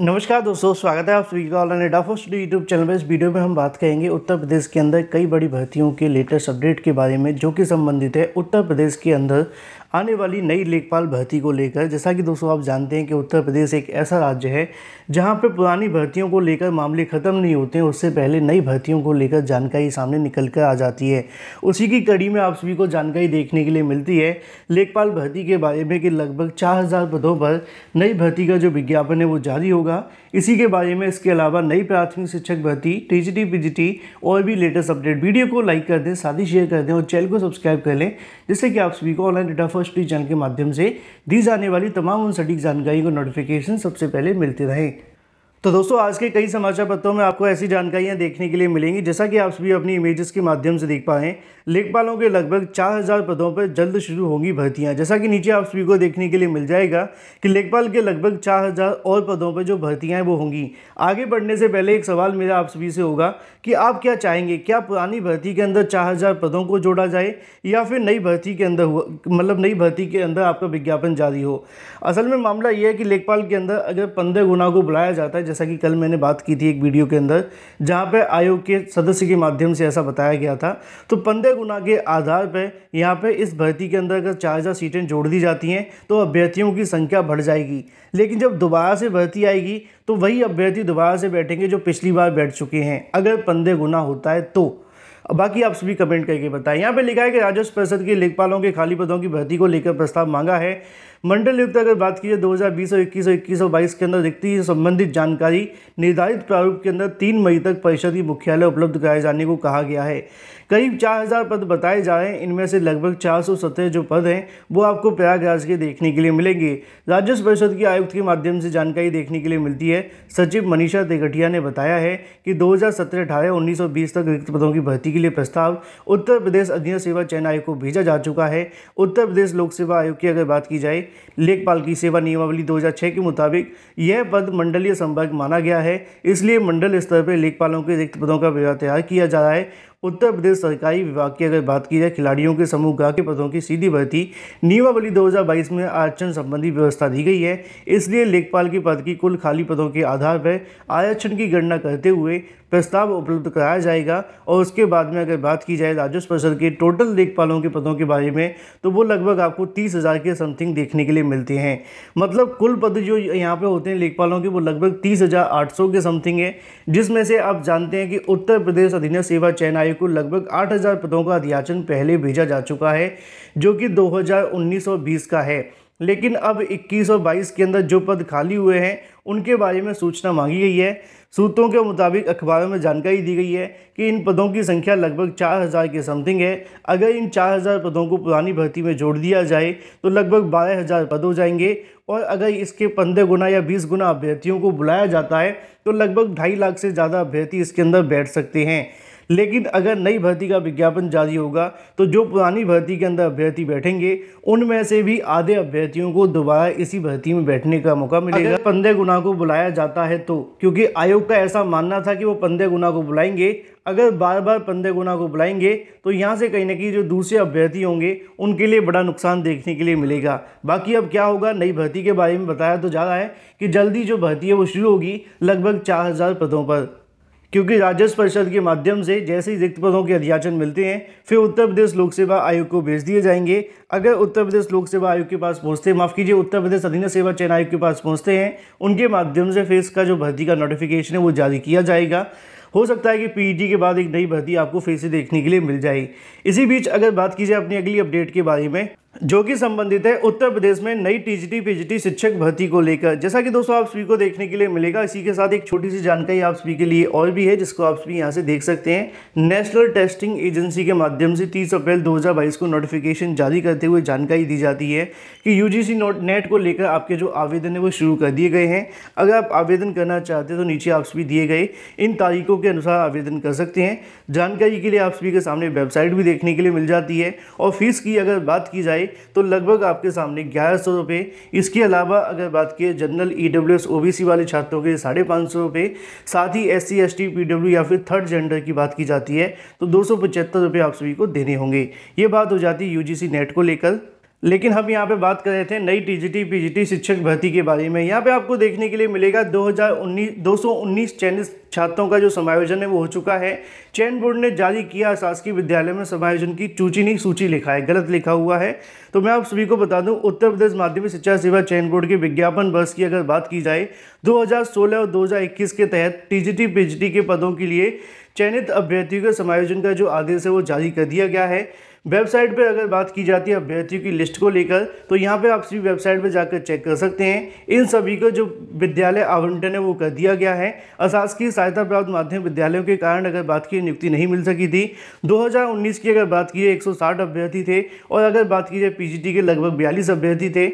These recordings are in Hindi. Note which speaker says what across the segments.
Speaker 1: नमस्कार दोस्तों स्वागत है आप सभी का ऑनलाइन डाफो स्टूडियो यूट्यूब चैनल पर इस वीडियो में हम बात करेंगे उत्तर प्रदेश के अंदर कई बड़ी भर्तियों के लेटेस्ट अपडेट के बारे में जो कि संबंधित है उत्तर प्रदेश के अंदर आने वाली नई लेखपाल भर्ती को लेकर जैसा कि दोस्तों आप जानते हैं कि उत्तर प्रदेश एक ऐसा राज्य है जहां पर पुरानी भर्तियों को लेकर मामले ख़त्म नहीं होते हैं उससे पहले नई भर्तियों को लेकर जानकारी सामने निकल कर आ जाती है उसी की कड़ी में आप सभी को जानकारी देखने के लिए मिलती है लेखपाल भर्ती के बारे में कि लगभग चार हज़ार पदों पर नई भर्ती का जो विज्ञापन है वो जारी होगा इसी के बारे में इसके अलावा नई प्राथमिक शिक्षक भर्ती टीजीटी पीजीटी और भी लेटेस्ट अपडेट वीडियो को लाइक कर दें साथ ही शेयर कर दें और चैनल को सब्सक्राइब कर लें जिससे कि आप सभी को ऑनलाइन डेटा और स्टडी के माध्यम से दी जाने वाली तमाम उन सटीक जानकारी को नोटिफिकेशन सबसे पहले मिलते रहें तो दोस्तों आज के कई समाचार पत्रों में आपको ऐसी जानकारियां देखने के लिए मिलेंगी जैसा कि आप सभी अपनी इमेजेस के माध्यम से देख पाए लेखपालों के लगभग 4000 पदों पर जल्द शुरू होंगी भर्तियां जैसा कि नीचे आप सभी को देखने के लिए मिल जाएगा कि लेखपाल के लगभग 4000 और पदों पर जो भर्तियाँ वो होंगी आगे बढ़ने से पहले एक सवाल मेरा आप सभी से होगा कि आप क्या चाहेंगे क्या पुरानी भर्ती के अंदर चार पदों को जोड़ा जाए या फिर नई भर्ती के अंदर हुआ मतलब नई भर्ती के अंदर आपका विज्ञापन जारी हो असल में मामला यह है कि लेखपाल के अंदर अगर पंद्रह गुना को बुलाया जाता है जैसा कि कल मैंने बात की थी एक वीडियो के अंदर जहां पर आयोग के सदस्य के माध्यम से ऐसा बताया गया था तो पंद्रह गुना के आधार पर यहाँ पर इस भर्ती के अंदर अगर चार हज़ार सीटें जोड़ दी जाती हैं तो अभ्यर्थियों की संख्या बढ़ जाएगी लेकिन जब दोबारा से भर्ती आएगी तो वही अभ्यर्थी दोबारा से बैठेंगे जो पिछली बार बैठ चुके हैं अगर पंद्रह गुना होता है तो बाकी आप सभी कमेंट करके बताएं यहाँ पे लिखा है कि राजस्व परिषद के लेखपालों के खाली पदों की भर्ती को लेकर प्रस्ताव मांगा है मंडल युक्त अगर बात की जाए दो हज़ार बीस और इक्कीस और इक्कीस और बाईस के अंदर रिक्ति से संबंधित जानकारी निर्धारित प्रारूप के अंदर तीन मई तक परिषद की मुख्यालय उपलब्ध कराए जाने को कहा गया है करीब चार हज़ार पद बताए जा रहे हैं इनमें से लगभग चार सौ सत्रह जो पद हैं वो आपको प्रयागराज के देखने के लिए मिलेंगे राजस्व परिषद की आयुक्त के माध्यम से जानकारी देखने के लिए मिलती है सचिव मनीषा तेगठिया ने बताया है कि दो हज़ार सत्रह अठारह उन्नीस सौ बीस तक रिक्त पदों की भर्ती के लिए प्रस्ताव उत्तर प्रदेश अधीन सेवा चयन आयोग को भेजा जा चुका है उत्तर प्रदेश लोक सेवा आयोग की अगर बात की जाए लेखपाल की सेवा नियमावली 2006 के मुताबिक यह पद मंडलीय संभाग माना गया है इसलिए मंडल स्तर पर लेखपालों के रिक्त पदों का व्यवहार तैयार किया जा रहा है उत्तर प्रदेश सरकारी विभाग की अगर बात की जाए खिलाड़ियों के समूह गा के पदों की सीधी भर्ती नियमावली 2022 में आरक्षण संबंधी व्यवस्था दी गई है इसलिए लेखपाल के पद की कुल खाली पदों के आधार पर आरक्षण की गणना करते हुए प्रस्ताव उपलब्ध कराया जाएगा और उसके बाद में अगर बात की जाए राजस्व परिषद के टोटल लेखपालों के पदों के बारे में तो वो लगभग आपको तीस हज़ार के समथिंग देखने के लिए मिलते हैं मतलब कुल पद जो यहाँ पे होते हैं लेखपालों के वो लगभग तीस हज़ार आठ सौ के समथिंग है जिसमें से आप जानते हैं कि उत्तर प्रदेश अधीन सेवा चयन निकाय को लगभग 8000 पदों का अध्याचन पहले भेजा जा चुका है जो कि 2019 और 20 का है लेकिन अब 21 और 22 के अंदर जो पद खाली हुए हैं उनके बारे में सूचना मांगी गई है सूत्रों के मुताबिक अखबारों में जानकारी दी गई है कि इन पदों की संख्या लगभग 4000 के समथिंग है अगर इन 4000 पदों को पुरानी भर्ती में जोड़ दिया जाए तो लगभग 12000 पद हो जाएंगे और अगर इसके पंद्रह गुना या बीस गुना अभ्यर्थियों को बुलाया जाता है तो लगभग ढाई लाख से ज़्यादा अभ्यर्थी इसके अंदर बैठ सकते हैं लेकिन अगर नई भर्ती का विज्ञापन जारी होगा तो जो पुरानी भर्ती के अंदर अभ्यर्थी बैठेंगे उनमें से भी आधे अभ्यर्थियों को दोबारा इसी भर्ती में बैठने का मौका मिलेगा पंद्रह गुना को बुलाया जाता है तो क्योंकि आयोग का ऐसा मानना था कि वो पंद्रह गुना को बुलाएंगे अगर बार बार पंद्रह गुना को बुलाएंगे तो यहाँ से कहीं ना कहीं जो दूसरे अभ्यर्थी होंगे उनके लिए बड़ा नुकसान देखने के लिए मिलेगा बाकी अब क्या होगा नई भर्ती के बारे में बताया तो जा रहा है कि जल्दी जो भर्ती है वो शुरू होगी लगभग चार हज़ार पदों पर क्योंकि राजस्व परिषद के माध्यम से जैसे ही रिक्त पदों के अध्याचन मिलते हैं फिर उत्तर प्रदेश लोक सेवा आयोग को भेज दिए जाएंगे अगर उत्तर प्रदेश लोक सेवा आयोग के पास पहुंचते माफ़ कीजिए उत्तर प्रदेश अधीन सेवा चयन आयोग के पास पहुंचते हैं उनके माध्यम से फिर इसका जो भर्ती का नोटिफिकेशन है वो जारी किया जाएगा हो सकता है कि पीईटी e के बाद एक नई भर्ती आपको फिर से देखने के लिए मिल जाए इसी बीच अगर बात की जाए अपनी अगली अपडेट के बारे में जो कि संबंधित है उत्तर प्रदेश में नई टीजीटी पीजीटी शिक्षक भर्ती को लेकर जैसा कि दोस्तों आप सभी को देखने के लिए मिलेगा इसी के साथ एक छोटी सी जानकारी आप सभी के लिए और भी है जिसको आप सभी यहाँ से देख सकते हैं नेशनल टेस्टिंग एजेंसी के माध्यम से 30 अप्रैल 2022 को नोटिफिकेशन जारी करते हुए जानकारी दी जाती है कि यू जी नेट को लेकर आपके जो आवेदन है वो शुरू कर दिए गए हैं अगर आप आवेदन करना चाहते हैं तो नीचे आप सभी दिए गए इन तारीखों के अनुसार आवेदन कर सकते हैं जानकारी के लिए आप सभी के सामने वेबसाइट भी देखने के लिए मिल जाती है और फीस की अगर बात की जाए जाए तो लगभग आपके सामने ग्यारह सौ रुपये इसके अलावा अगर बात की general E W S O B C वाले छात्रों के साढ़े पाँच सौ रुपये साथ ही S C S T P W या फिर थर्ड जेंडर की बात की जाती है तो दो सौ पचहत्तर रुपये आप सभी को देने होंगे ये बात हो जाती है यू जी सी नेट को लेकर लेकिन हम यहाँ पे बात कर रहे थे नई टीजीटी पीजीटी शिक्षक भर्ती के बारे में यहाँ पे आपको देखने के लिए मिलेगा 2019 उन्नीस चयनित छात्रों का जो समायोजन है वो हो चुका है चयन बोर्ड ने जारी किया शासकीय विद्यालय में समायोजन की चूचीनी सूची लिखा है गलत लिखा हुआ है तो मैं आप सभी को बता दूं उत्तर प्रदेश माध्यमिक शिक्षा सेवा चयन बोर्ड के विज्ञापन वर्ष की अगर बात की जाए दो और दो के तहत टी जी के पदों के लिए चयनित अभ्यर्थियों के समायोजन का जो आदेश है वो जारी कर दिया गया है वेबसाइट पर अगर बात की जाती है अभ्यर्थियों की लिस्ट को लेकर तो यहाँ पे आप सभी वेबसाइट पर जाकर चेक कर सकते हैं इन सभी को जो विद्यालय आवंटन है वो कर दिया गया है अशासकीय सहायता प्राप्त माध्यमिक विद्यालयों के कारण अगर बात की नियुक्ति नहीं मिल सकी थी 2019 की अगर बात की जाए 160 अभ्यर्थी थे और अगर बात की जाए पी के लगभग बयालीस अभ्यर्थी थे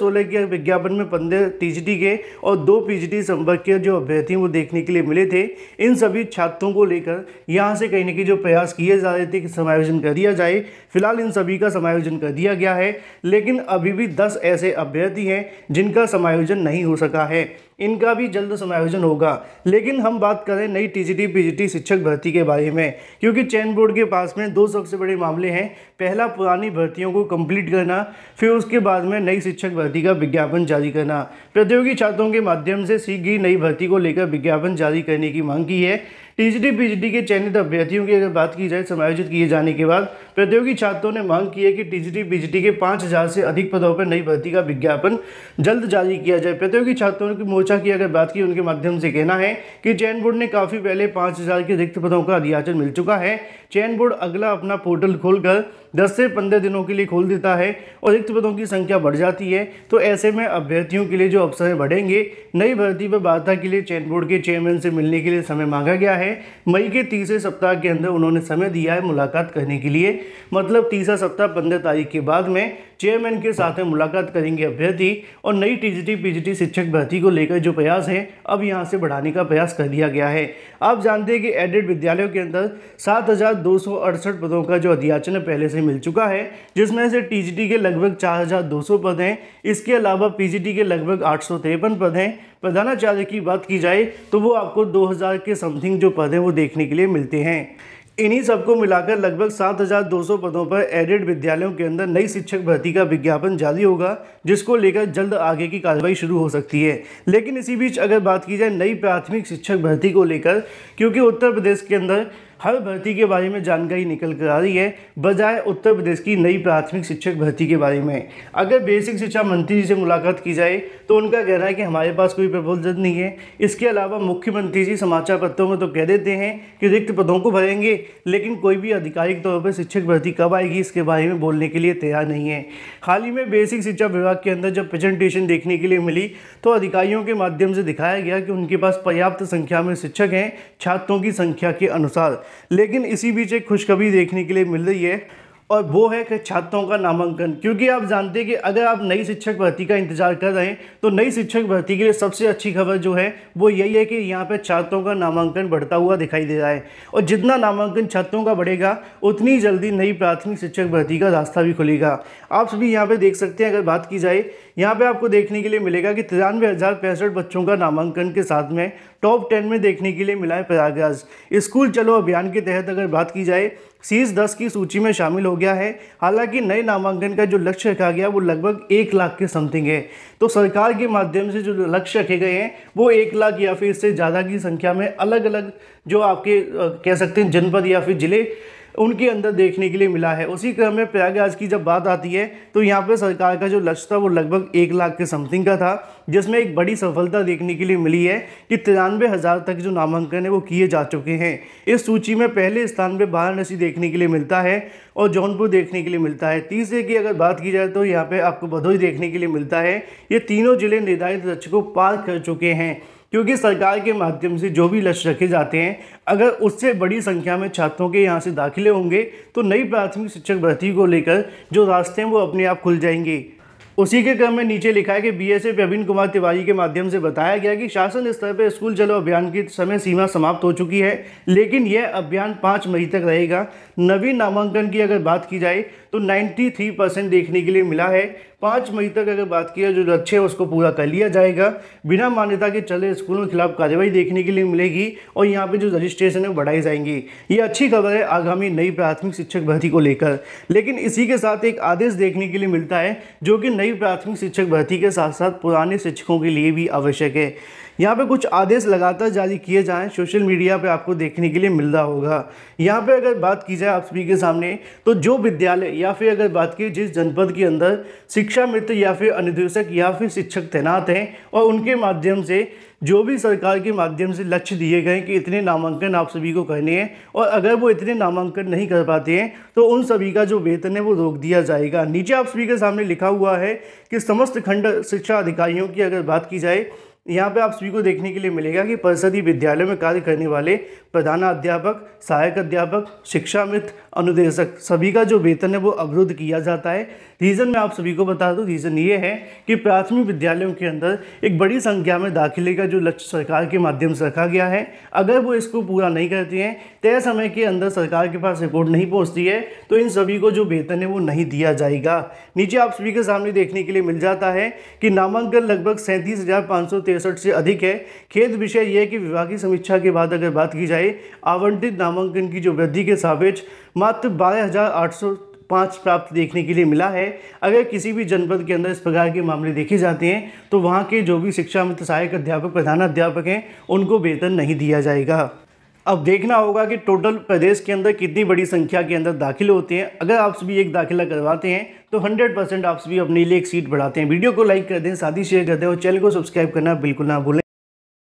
Speaker 1: सोलह के विज्ञापन में पंद्रह टी के और दो टी संपर्क के जो अभ्यर्थी वो देखने के लिए मिले थे इन सभी छात्रों को लेकर यहाँ से कहीं ना कहीं जो प्रयास किए जा रहे थे कि समायोजन कर दिया जाए जाए फिलहाल इन सभी का समायोजन कर दिया गया है लेकिन अभी भी दस ऐसे अभ्यर्थी हैं जिनका समायोजन नहीं हो सका है इनका भी जल्द समायोजन होगा लेकिन हम बात करें नई टीजीटी पीजीटी शिक्षक भर्ती के बारे में क्योंकि चैन बोर्ड के पास में दो सबसे बड़े मामले हैं पहला पुरानी भर्तियों को कंप्लीट करना फिर उसके बाद में नई शिक्षक भर्ती का विज्ञापन जारी करना प्रतियोगी छात्रों के माध्यम से सीखी नई भर्ती को लेकर विज्ञापन जारी करने की मांग की है टीजीटी पीजीटी के चयनित अभ्यर्थियों की अगर बात की जाए समायोजित किए जाने के बाद प्रतियोगी छात्रों ने मांग की है कि टीजीटी बीजीटी के पाँच हज़ार से अधिक पदों पर नई भर्ती का विज्ञापन जल्द जारी किया जाए प्रतियोगी छात्रों की मोर्चा की अगर बात की उनके माध्यम से कहना है कि चयन बोर्ड ने काफ़ी पहले पाँच हज़ार के रिक्त पदों का अधियाचन मिल चुका है चयन बोर्ड अगला अपना पोर्टल खोलकर दस से पंद्रह दिनों के लिए खोल देता है और रिक्त पदों की संख्या बढ़ जाती है तो ऐसे में अभ्यर्थियों के लिए जो अवसर बढ़ेंगे नई भर्ती पर वार्ता के लिए चयन बोर्ड के चेयरमैन से मिलने के लिए समय मांगा गया है मई के तीसरे सप्ताह के अंदर उन्होंने समय दिया है मुलाकात करने के लिए मतलब तीसरा सप्ताह पंद्रह तारीख के बाद में चेयरमैन के साथ में मुलाकात करेंगे अभ्यर्थी और नई टीजीटी पीजीटी शिक्षक भर्ती को लेकर जो प्रयास है अब यहाँ से बढ़ाने का प्रयास कर दिया गया है आप जानते हैं कि एडेड विद्यालयों के अंदर सात पदों का जो अध्याचन पहले से मिल चुका है जिसमें से टी के लगभग 4,200 पद हैं इसके अलावा पीजीटी के लगभग आठ पद हैं प्रधानाचार्य की बात की जाए तो वो आपको 2000 के समथिंग जो पद हैं वो देखने के लिए मिलते हैं इन्हीं सबको मिलाकर लगभग 7,200 पदों पर एडेड विद्यालयों के अंदर नई शिक्षक भर्ती का विज्ञापन जारी होगा जिसको लेकर जल्द आगे की कार्रवाई शुरू हो सकती है लेकिन इसी बीच अगर बात की जाए नई प्राथमिक शिक्षक भर्ती को लेकर क्योंकि उत्तर प्रदेश के अंदर हर भर्ती के बारे में जानकारी निकल कर आ रही है बजाय उत्तर प्रदेश की नई प्राथमिक शिक्षक भर्ती के बारे में अगर बेसिक शिक्षा मंत्री जी से मुलाकात की जाए तो उनका कहना है कि हमारे पास कोई प्रपोजल नहीं है इसके अलावा मुख्यमंत्री जी समाचार पत्रों में तो कह देते हैं कि रिक्त पदों को भरेंगे लेकिन कोई भी आधिकारिक तौर पर शिक्षक भर्ती कब आएगी इसके बारे में बोलने के लिए तैयार नहीं है हाल ही में बेसिक शिक्षा विभाग के अंदर जब प्रेजेंटेशन देखने के लिए मिली तो अधिकारियों के माध्यम से दिखाया गया कि उनके पास पर्याप्त संख्या में शिक्षक हैं छात्रों की संख्या के अनुसार लेकिन इसी बीच एक खुशखबरी देखने के लिए मिल रही है और वो है कि छात्रों का नामांकन क्योंकि आप जानते हैं कि अगर आप नई शिक्षक भर्ती का इंतजार कर रहे हैं तो नई शिक्षक भर्ती के लिए सबसे अच्छी खबर जो है वो यही है कि यहाँ पर छात्रों का नामांकन बढ़ता हुआ दिखाई दे रहा है और जितना नामांकन छात्रों का बढ़ेगा उतनी जल्दी नई प्राथमिक शिक्षक भर्ती का रास्ता भी खुलेगा आप सभी यहाँ पर देख सकते हैं अगर बात की जाए यहाँ पर आपको देखने के लिए मिलेगा कि तिरानवे बच्चों का नामांकन के साथ में टॉप टेन में देखने के लिए मिला है प्रयागराज स्कूल चलो अभियान के तहत अगर बात की जाए सीज दस की सूची में शामिल हो गया है हालांकि नए नामांकन का जो लक्ष्य रखा गया वो लगभग एक लाख के समथिंग है तो सरकार के माध्यम से जो लक्ष्य रखे गए हैं वो एक लाख या फिर इससे ज़्यादा की संख्या में अलग अलग जो आपके कह सकते हैं जनपद या फिर ज़िले उनके अंदर देखने के लिए मिला है उसी क्रम में प्रयागराज की जब बात आती है तो यहाँ पर सरकार का जो लक्ष्य था वो लगभग एक लाख के समथिंग का था जिसमें एक बड़ी सफलता देखने के लिए मिली है कि तिरानवे हज़ार तक जो नामांकन है वो किए जा चुके हैं इस सूची में पहले स्थान पर वाराणसी देखने के लिए मिलता है और जौनपुर देखने के लिए मिलता है तीसरे की अगर बात की जाए तो यहाँ पे आपको भदोही देखने के लिए मिलता है ये तीनों ज़िले निर्धारित लक्ष्य को पार कर चुके हैं क्योंकि सरकार के माध्यम से जो भी लक्ष्य रखे जाते हैं अगर उससे बड़ी संख्या में छात्रों के यहाँ से दाखिले होंगे तो नई प्राथमिक शिक्षक भर्ती को लेकर जो रास्ते हैं वो अपने आप खुल जाएंगे उसी के क्रम में नीचे लिखा है कि बीएसए प्रवीण कुमार तिवारी के माध्यम से बताया गया कि शासन स्तर पर स्कूल चलो अभियान की समय सीमा समाप्त हो चुकी है लेकिन यह अभियान पाँच मई तक रहेगा नवीन नामांकन की अगर बात की जाए तो 93 परसेंट देखने के लिए मिला है पाँच मई तक अगर बात की जो लक्ष्य है उसको पूरा कर लिया जाएगा बिना मान्यता के चले स्कूलों के खिलाफ कार्रवाई देखने के लिए मिलेगी और यहाँ पे जो रजिस्ट्रेशन है बढ़ाई जाएंगी ये अच्छी खबर है आगामी नई प्राथमिक शिक्षक भर्ती को लेकर लेकिन इसी के साथ एक आदेश देखने के लिए मिलता है जो कि नई प्राथमिक शिक्षक भर्ती के साथ साथ पुराने शिक्षकों के लिए भी आवश्यक है यहाँ पे कुछ आदेश लगातार जारी किए जाएँ सोशल मीडिया पे आपको देखने के लिए मिल रहा होगा यहाँ पे अगर बात की जाए आप सभी के सामने तो जो विद्यालय या फिर अगर बात की जिस जनपद के अंदर शिक्षा मित्र या फिर अनुदेशक या फिर शिक्षक तैनात हैं और उनके माध्यम से जो भी सरकार के माध्यम से लक्ष्य दिए गए कि इतने नामांकन आप सभी को करने हैं और अगर वो इतने नामांकन नहीं कर पाते हैं तो उन सभी का जो वेतन है वो रोक दिया जाएगा नीचे आप सभी के सामने लिखा हुआ है कि समस्त खंड शिक्षा अधिकारियों की अगर बात की जाए यहाँ पे आप सभी को देखने के लिए मिलेगा कि परिषदीय विद्यालय में कार्य करने वाले प्रधान अध्यापक सहायक अध्यापक शिक्षा मित्र अनुदेशक सभी का जो वेतन है वो अवरुद्ध किया जाता है रीज़न मैं आप सभी को बता दूँ रीज़न ये है कि प्राथमिक विद्यालयों के अंदर एक बड़ी संख्या में दाखिले का जो लक्ष्य सरकार के माध्यम से रखा गया है अगर वो इसको पूरा नहीं करती हैं तय समय के अंदर सरकार के पास रिपोर्ट नहीं पहुँचती है तो इन सभी को जो वेतन है वो नहीं दिया जाएगा नीचे आप सभी के सामने देखने के लिए मिल जाता है कि नामांकन लगभग सैंतीस तिरसठ से अधिक है खेद विषय यह कि विभागीय समीक्षा के बाद अगर बात की जाए आवंटित नामांकन की जो वृद्धि के सापेक्ष मात्र बारह हज़ार पाँच प्राप्त देखने के लिए मिला है अगर किसी भी जनपद के अंदर इस प्रकार के मामले देखे जाते हैं तो वहाँ के जो भी शिक्षा मित्र सहायक अध्यापक प्रधानाध्यापक हैं उनको वेतन नहीं दिया जाएगा अब देखना होगा कि टोटल प्रदेश के अंदर कितनी बड़ी संख्या के अंदर दाखिल होते हैं अगर आप सभी एक दाखिला करवाते हैं तो 100 परसेंट आप सभी अपने लिए एक सीट बढ़ाते हैं वीडियो को लाइक कर दें साथ ही शेयर कर दें और चैनल को सब्सक्राइब करना बिल्कुल ना भूलें